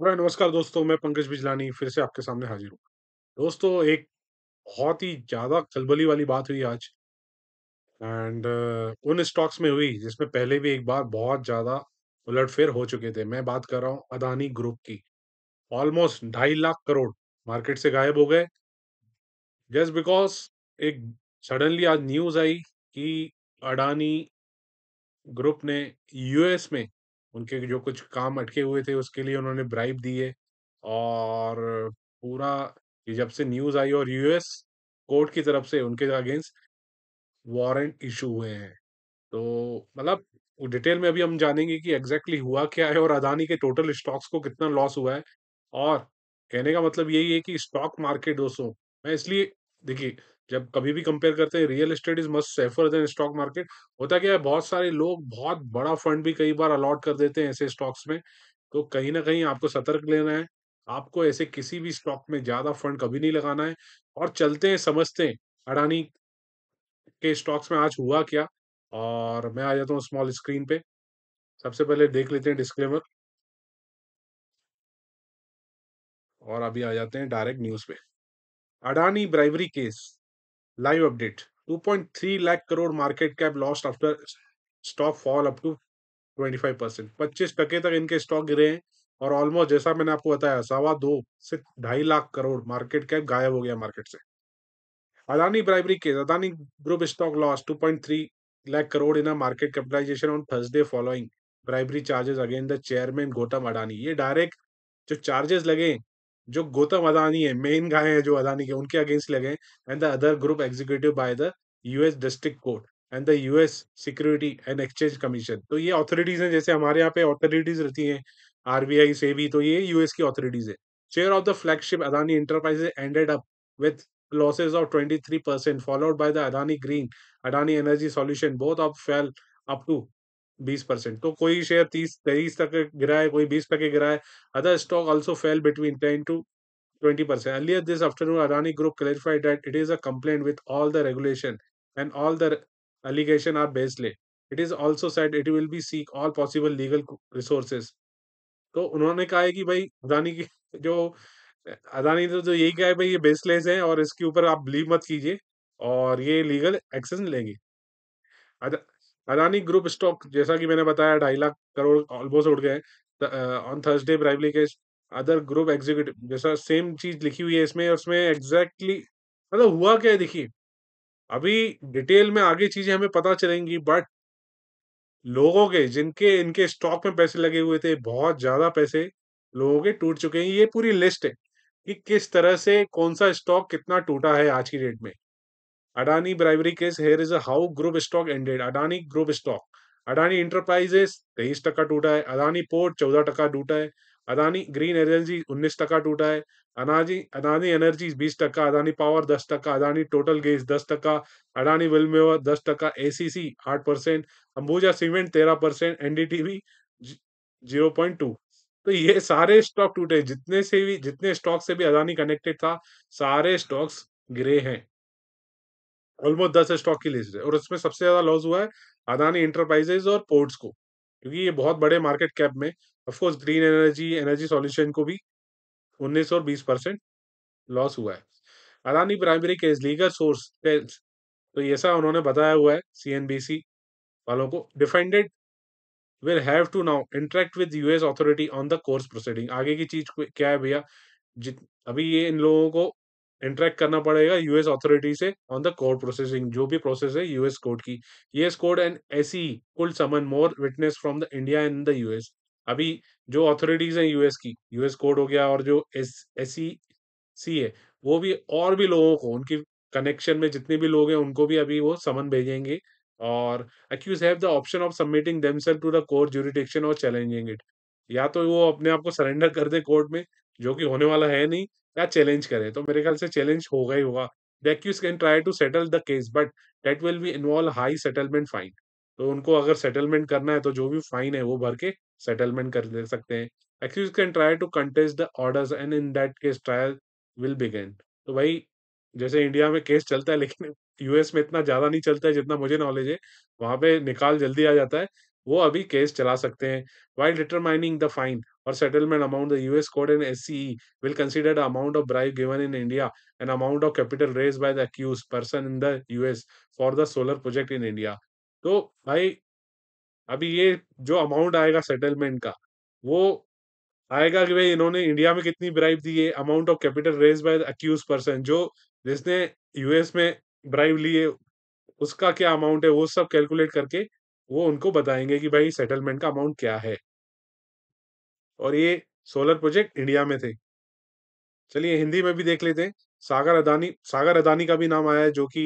पूरा हाँ, नमस्कार दोस्तों मैं पंकज बिजलानी फिर से आपके सामने हाजिर हूँ दोस्तों एक बहुत ही ज़्यादा खलबली वाली बात हुई आज एंड uh, उन स्टॉक्स में हुई जिसमें पहले भी एक बार बहुत ज़्यादा उलटफेर हो चुके थे मैं बात कर रहा हूँ अदानी ग्रुप की ऑलमोस्ट ढाई लाख करोड़ मार्केट से गायब हो गए जस्ट बिकॉज एक सडनली आज न्यूज़ आई कि अडानी ग्रुप ने यूएस में उनके जो कुछ काम अटके हुए थे उसके लिए उन्होंने ब्राइब दिए और पूरा ये जब से न्यूज आई और यूएस कोर्ट की तरफ से उनके अगेंस्ट वारंट इशू हुए हैं तो मतलब डिटेल में अभी हम जानेंगे कि एग्जैक्टली हुआ क्या है और अदानी के टोटल स्टॉक्स को कितना लॉस हुआ है और कहने का मतलब यही है कि स्टॉक मार्केट दोस्तों मैं इसलिए देखिए जब कभी भी कंपेयर करते हैं real estate is must safer than stock market होता क्या है बहुत सारे लोग बहुत बड़ा फंड भी कई बार अलॉट कर देते हैं ऐसे स्टॉक्स में तो कहीं ना कहीं आपको सतर्क लेना है आपको ऐसे किसी भी स्टॉक में ज्यादा फंड कभी नहीं लगाना है और चलते हैं समझते हैं अडानी के स्टॉक्स में आज हुआ क्या और मैं आ जाता हूँ स्मॉल स्क्रीन पे सबसे पहले देख लेते हैं डिस्क्लेमर और अभी आ जाते हैं डायरेक्ट न्यूज पे Adani bribery case Live update 2.3 lakh crore market cap lost after stock fall up to 25 percent पच्चीस टके तक इनके स्टॉक गिरे हैं और ऑलमोस्ट जैसा मैंने आपको बताया सवा दो से ढाई लाख करोड़ मार्केट कैप गायब हो गया मार्केट से Adani bribery case Adani group stock loss 2.3 lakh crore in market capitalisation on Thursday following bribery charges against the chairman Gautam Adani ये डायरेक्ट जो चार्जेस लगे जो गौतम अदानी है मेन गाय है जो अदानी के उनके अगेंस्ट लगे and the other group executive by the US district court and the US security and exchange commission तो ये अथॉरिटीज हैं जैसे हमारे यहाँ पे अथॉरिटीज रहती हैं आरबीआई से भी तो ये यूएस की अथॉरिटीज है chair of the flagship Adani enterprises ended up with off twenty three percent followed the the Adani green Adani energy solution both fell fell to बीस परसेंट तो कोई शेयर तीस तेईस तक गिरा है कोई बीस तक गिरा है other stock also fell between ten to twenty percent earlier this afternoon Adani group clarified that it is a complaint with all the regulation and all the allegation are baseless it is also set it will be seek all possible legal resources तो उन्होंने कहा है कि भाई अदानी की जो अदानी ने तो जो यही कहा है भाई ये बेसलेस है और इसके ऊपर आप बिलीव मत कीजिए और ये लीगल एक्शन लेंगे अदानी ग्रुप स्टॉक जैसा कि मैंने बताया ढाई लाख करोड़ ऑलमोस्ट उड़ गए ऑन थर्सडे प्राइवली के अदर ग्रुप एग्जीक्यूटिव जैसा सेम चीज लिखी हुई है इसमें और उसमें एग्जैक्टली exactly, मतलब हुआ क्या है देखिए अभी डिटेल में आगे चीजें हमें पता चलेंगी बट लोगों के जिनके इनके स्टॉक में पैसे लगे हुए थे बहुत ज्यादा पैसे लोगों के टूट चुके हैं ये पूरी लिस्ट है कि किस तरह से कौन सा स्टॉक कितना टूटा है आज की डेट में Adani bribery case. Here is a how group stock ended. Adani group stock. Adani Enterprises तेईस टका टूटा है अदानी पोर्ट चौदह टका टूटा है अदानी ग्रीन एनर्जी उन्नीस टका टूटा है अनाजी अदानी एनर्जी बीस टका अदानी पावर दस टका अदानी टोटल गैस दस टका अडानी विलमेवर दस टका ए सी आठ परसेंट अंबुजा सीमेंट तेरह percent NDTV zero point two तो ये सारे स्टॉक टूटे जितने से भी जितने स्टॉक से भी अदानी कनेक्टेड था सारे स्टॉक्स ग्रे हैं ऑलमोस्ट दस स्टॉक की लिस्ट है और उसमें सबसे ज्यादा लॉस हुआ है अदानी इंटरप्राइजेज और पोर्ट्स को क्योंकि ये बहुत बड़े मार्केट कैप में of course green energy energy solution को भी उन्नीस और बीस परसेंट लॉस हुआ है Adani primary case legal source tells तो ऐसा उन्होंने बताया हुआ है सी एन बी सी वालों को defended will have to now interact with US authority on the course proceeding आगे की चीज क्या है भैया अभी ये इन लोगों को इंटरेक्ट करना पड़ेगा यूएस अथॉरिटी से ऑन द कोर्ट प्रोसेसिंग जो भी प्रोसेस है यूएस कोर्ट की US court and SEC could summon more witness from the India and the US अभी जो अथॉरिटीज हैं यूएस की यूएस कोर्ट हो गया और जो एस एस सी है वो भी और भी लोगों को उनकी कनेक्शन में जितने भी लोग हैं उनको भी अभी वो समन भेजेंगे और accused have the option of submitting themselves to the court jurisdiction और चैलेंजिंग इट या तो वो अपने आप को सरेंडर कर दे कोर्ट में जो कि होने वाला है नहीं या चैलेंज करे तो मेरे ख्याल से चैलेंज होगा ही होगा they can try to settle the case but that will be involve high settlement fine तो उनको अगर सेटलमेंट करना है तो जो भी फाइन है वो भर के सेटलमेंट कर दे सकते हैं accused can try to contest the orders and in that case trial will begin तो भाई जैसे इंडिया में केस चलता है लेकिन यूएस में इतना ज्यादा नहीं चलता है जितना मुझे नॉलेज है वहां पे निकाल जल्दी आ जाता है वो अभी केस चला सकते हैं while determining the fine or settlement amount, the US Code and SCE will consider the amount of bribe given in India and amount of capital raised by the accused person in the US for the solar project in India. तो भाई अभी ये जो amount आएगा settlement का वो आएगा कि भाई इन्होंने इंडिया में कितनी ब्राइब दी है amount of capital raise by the accused person जो जिसने यूएस में ब्राइब ली है उसका क्या अमाउंट है वो सब कैलकुलेट करके वो उनको बताएंगे कि भाई सेटलमेंट का अमाउंट क्या है और ये सोलर प्रोजेक्ट इंडिया में थे चलिए हिंदी में भी देख लेते हैं सागर अदानी सागर अदानी का भी नाम आया है जो कि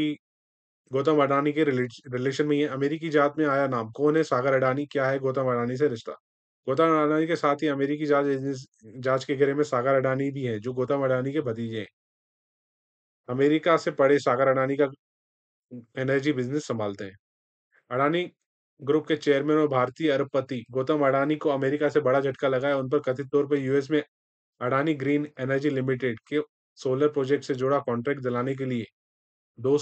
गौतम अडानी के रिलेशन में ही है अमेरिकी जात में आया नाम कौन है सागर अडानी क्या है गौतम अडानी से रिश्ता गौतम अडानी के साथ ही अमेरिकी जांच जांच के घेरे में सागर अडानी भी है जो गौतम अडानी के भतीजे हैं अमेरिका से पड़े सागर अडानी का एनर्जी बिजनेस संभालते हैं अडानी ग्रुप के चेयरमैन और भारतीय अरबपति गौतम अडानी को अमेरिका से बड़ा झटका लगा है उन पर कथित तौर पर यूएस में अडानी ग्रीन एनर्जी लिमिटेड के सोलर प्रोजेक्ट से जुड़ा कॉन्ट्रैक्ट दिलाने के लिए दो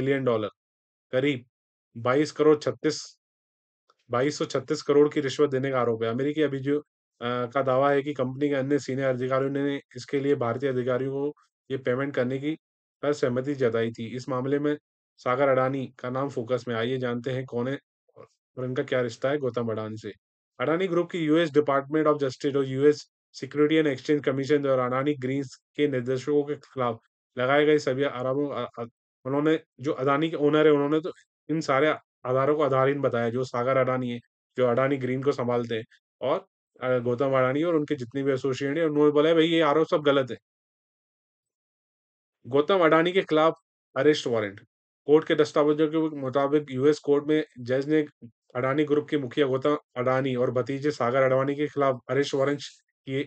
मिलियन डॉलर करीब बाईस करोड़ छत्तीस बाईस सौ छत्तीस करोड़ की रिश्वत देने का आरोप है अमेरिकी अभियोग का दावा है कि कंपनी के अन्य सीनियर अधिकारियों ने इसके लिए भारतीय अधिकारियों को ये पेमेंट करने की पर सहमति जताई थी इस मामले में सागर अडानी का नाम फोकस में आइए जानते हैं कौन है और इनका क्या रिश्ता है गौतम अडानी से अडानी ग्रुप की यूएस डिपार्टमेंट ऑफ जस्टिस और US security and exchange commission और अडानी ग्रीन्स के निर्देशकों के खिलाफ लगाए गए सभी आरोपों उन्होंने जो अडानी के ओनर है उन्होंने तो इन सारे आधारों को आधारहीन बताया जो सागर अडानी है जो अडानी ग्रीन को संभालते हैं और गौतम अडानी और उनके जितने भी एसोसिएट है उन्होंने बोला भाई ये आरोप सब गलत है गौतम अडानी के खिलाफ अरेस्ट वारंट कोर्ट के दस्तावेजों के मुताबिक यूएस कोर्ट में जज ने अडानी ग्रुप के मुखिया गौतम अडानी और भतीजे सागर अडवाणी के खिलाफ अरेस्ट वारंट किए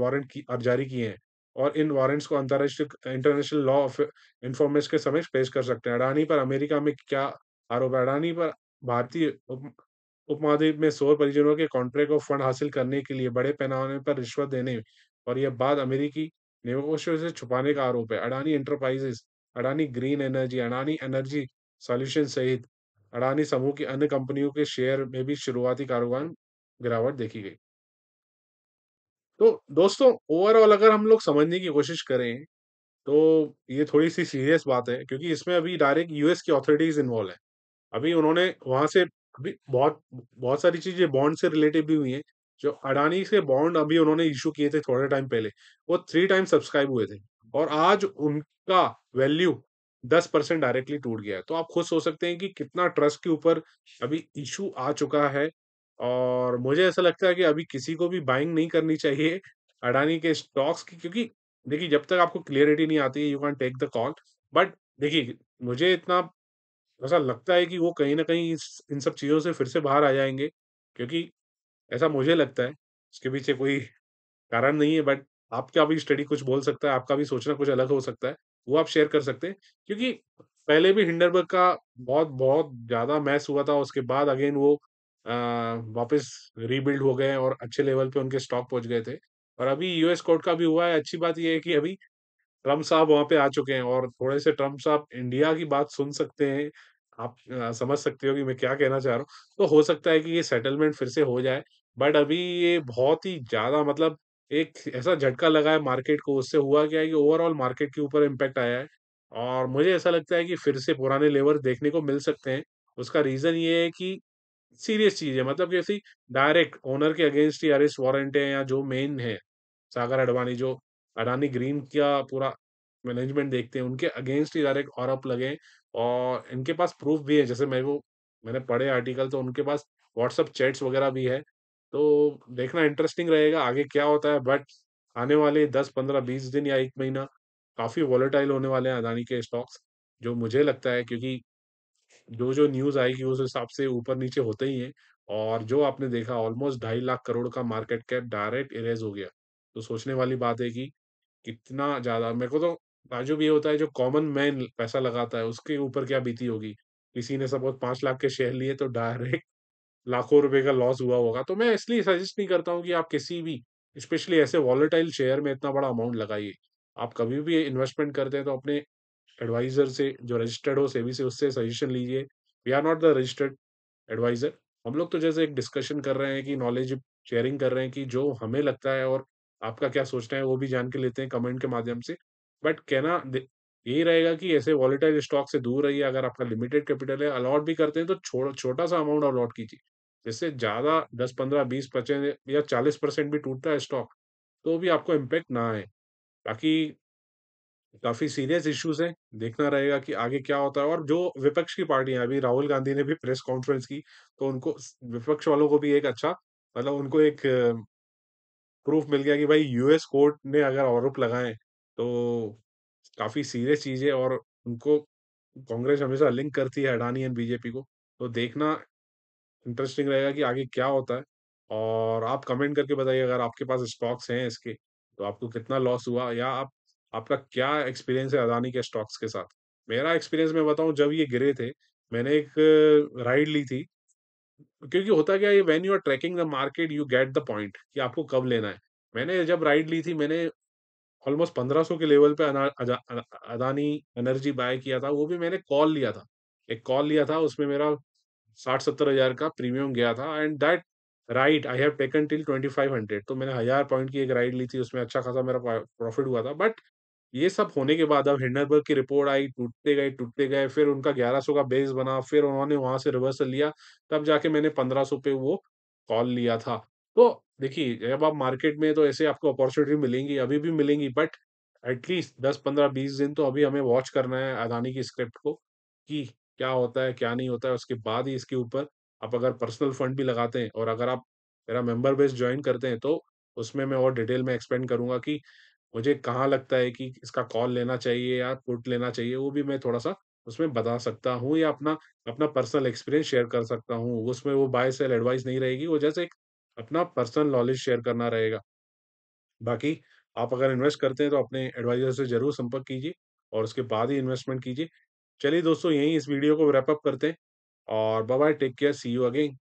वारंट की जारी किए हैं और इन वारंट्स को अंतर्राष्ट्रीय इंटरनेशनल लॉ ऑफ इन्फॉर्मेश के समक्ष पेश कर सकते हैं अडानी पर अमेरिका में क्या आरोप है अडानी पर भारतीय उपमहाद्वीप में सौर परिजनों के कॉन्ट्रैक्ट और फंड हासिल करने के लिए बड़े पैमाने पर रिश्वत देने और यह बात अमेरिकी निवेशों से छुपाने का आरोप है Adani enterprises Adani green energy Adani energy solution सहित अडानी समूह की अन्य कंपनियों के शेयर में भी शुरुआती कारोबार गिरावट देखी गई तो दोस्तों ओवरऑल अगर हम लोग समझने की कोशिश करें तो ये थोड़ी सी सीरियस बात है क्योंकि इसमें अभी डायरेक्ट यूएस की अथॉरिटीज इन्वॉल्व है अभी उन्होंने वहां से अभी बहुत बहुत सारी चीजें बॉन्ड से रिलेटेड भी हुई है जो अडानी से बॉन्ड अभी उन्होंने इशू किए थे थोड़े टाइम पहले वो थ्री टाइम सब्सक्राइब हुए थे और आज उनका वैल्यू दस परसेंट डायरेक्टली टूट गया है तो आप खुद सोच सकते हैं कि कितना ट्रस्ट के ऊपर अभी इशू आ चुका है और मुझे ऐसा लगता है कि अभी किसी को भी बाइंग नहीं करनी चाहिए अडानी के स्टॉक्स की क्योंकि देखिए जब तक आपको क्लियरिटी नहीं आती है you can take the call but देखिए मुझे इतना ऐसा लगता है कि वो कहीं ना कहीं इन सब चीज़ों से फिर से बाहर आ जाएंगे क्योंकि ऐसा मुझे लगता है इसके पीछे कोई कारण नहीं है बट आपका भी स्टडी कुछ बोल सकता है आपका भी सोचना कुछ अलग हो सकता है वो आप शेयर कर सकते हैं क्योंकि पहले भी हिंडरबर्ग का बहुत बहुत ज़्यादा मैच हुआ था उसके बाद अगेन वो वापस रीबिल्ड हो गए और अच्छे लेवल पे उनके स्टॉक पहुंच गए थे और अभी यूएस कोर्ट का भी हुआ है अच्छी बात यह है कि अभी ट्रम्प साहब वहां पे आ चुके हैं और थोड़े से ट्रम्प साहब इंडिया की बात सुन सकते हैं आप आ, समझ सकते हो कि मैं क्या कहना चाह रहा हूँ तो हो सकता है कि ये सेटलमेंट फिर से हो जाए बट अभी ये बहुत ही ज्यादा मतलब एक ऐसा झटका लगा है मार्केट को उससे हुआ क्या है कि ओवरऑल मार्केट के ऊपर इम्पैक्ट आया है और मुझे ऐसा लगता है कि फिर से पुराने लेवर देखने को मिल सकते हैं उसका रीज़न ये है कि सीरियस चीज़ है मतलब कैसी डायरेक्ट ओनर के अगेंस्ट ही अरेस्ट वारंट है या जो मेन है सागर अडवाणी जो अडानी ग्रीन का पूरा मैनेजमेंट देखते हैं उनके अगेंस्ट ही डायरेक्ट और अप लगे और इनके पास प्रूफ भी है जैसे मैं वो मैंने पढ़े आर्टिकल तो उनके पास व्हाट्सअप चैट्स वगैरह भी है तो देखना इंटरेस्टिंग रहेगा आगे क्या होता है बट आने वाले दस पंद्रह बीस दिन या एक महीना काफ़ी वॉलेटाइल होने वाले हैं अदानी के स्टॉक्स जो मुझे लगता है क्योंकि जो जो न्यूज़ आएगी उस हिसाब से ऊपर नीचे होते ही हैं और जो आपने देखा ऑलमोस्ट ढाई लाख करोड़ का मार्केट कैप डायरेक्ट इरेज हो गया तो सोचने वाली बात है कि कितना ज़्यादा मेरे को तो राजू भी होता है जो कॉमन मैन पैसा लगाता है उसके ऊपर क्या बीती होगी किसी ने सपोज पांच लाख के शेयर लिए तो डायरेक्ट लाखों रुपए का लॉस हुआ होगा तो मैं इसलिए सजेस्ट नहीं करता हूँ कि आप किसी भी स्पेशली ऐसे वॉलेटाइल शेयर में इतना बड़ा अमाउंट लगाइए आप कभी भी इन्वेस्टमेंट करते हैं तो अपने एडवाइजर से जो रजिस्टर्ड हो सेबी से उससे सजेशन लीजिए we are not the registered adviser हम लोग तो जैसे एक डिस्कशन कर रहे हैं कि नॉलेज शेयरिंग कर रहे हैं कि जो हमें लगता है और आपका क्या सोचना है वो भी जान के लेते हैं कमेंट के माध्यम से बट कहना यही रहेगा कि ऐसे वॉलिटाइज स्टॉक से दूर रहिए अगर आपका लिमिटेड कैपिटल है अलॉट भी करते हैं तो छो, छोटा सा अमाउंट अलॉट कीजिए जिससे ज़्यादा दस पंद्रह बीस परसेंट या चालीस परसेंट भी टूटता है स्टॉक तो भी आपको इम्पेक्ट ना आए बाकी काफ़ी सीरियस इश्यूज है देखना रहेगा कि आगे क्या होता है और जो विपक्ष की पार्टियां अभी राहुल गांधी ने भी प्रेस कॉन्फ्रेंस की तो उनको विपक्ष वालों को भी एक अच्छा मतलब उनको एक प्रूफ मिल गया कि भाई यूएस कोर्ट ने अगर आरोप लगाए तो काफ़ी सीरियस चीज़ है और उनको कांग्रेस हमेशा लिंक करती है अडानी एंड बीजेपी को। तो देखना इंटरेस्टिंग रहेगा कि आगे क्या होता है? और आप कमेंट करके बताइए अगर आपके पास स्टॉक्स हैं इसके, तो आपको कितना लॉस हुआ या आप आपका क्या एक्सपीरियंस है अडानी के स्टॉक्स के साथ? मेरा एक्सपीरियंस मैं बताऊं जब ये गिरे थे, मैंने एक राइड ली थी। क्योंकि होता क्या है when you are tracking the market you get the point कि आपको कब लेना है। मैंने जब राइड ली थी मैंने ऑलमोस्ट पंद्रह सौ के लेवल पे अदानी एनर्जी बाय किया था वो भी मैंने कॉल लिया था एक कॉल लिया था उसमें मेरा साठ सत्तर हजार का प्रीमियम गया था and that right I have taken till twenty five hundred तो मैंने हजार पॉइंट की एक राइड ली थी उसमें अच्छा खासा मेरा प्रॉफिट हुआ था बट ये सब होने के बाद अब हिंडनबर्ग की रिपोर्ट आई टूटते गए टूटते गए फिर उनका ग्यारह सौ का बेस बना फिर उन्होंने वहां से रिवर्सल लिया तब जाके मैंने पंद्रह सौ पे वो कॉल लिया था तो देखिए जब आप मार्केट में तो ऐसे आपको अपॉर्चुनिटी मिलेंगी अभी भी मिलेंगी बट एटलीस्ट दस पंद्रह बीस दिन तो अभी हमें वॉच करना है अदानी की स्क्रिप्ट को कि क्या होता है क्या नहीं होता है उसके बाद ही इसके ऊपर आप अगर पर्सनल फंड भी लगाते हैं और अगर आप मेरा मेंबर बेस ज्वाइन करते हैं तो उसमें मैं और डिटेल में एक्सप्लेन करूंगा कि मुझे कहाँ लगता है कि इसका कॉल लेना चाहिए या पुट लेना चाहिए वो भी मैं थोड़ा सा उसमें बता सकता हूँ या अपना अपना पर्सनल एक्सपीरियंस शेयर कर सकता हूँ उसमें वो बाय सेल एडवाइस नहीं रहेगी वो जैसे एक अपना पर्सनल नॉलेज शेयर करना रहेगा बाकी आप अगर इन्वेस्ट करते हैं तो अपने एडवाइजर से जरूर संपर्क कीजिए और उसके बाद ही इन्वेस्टमेंट कीजिए चलिए दोस्तों यहीं इस वीडियो को रैपअप करते हैं और bye take care see you again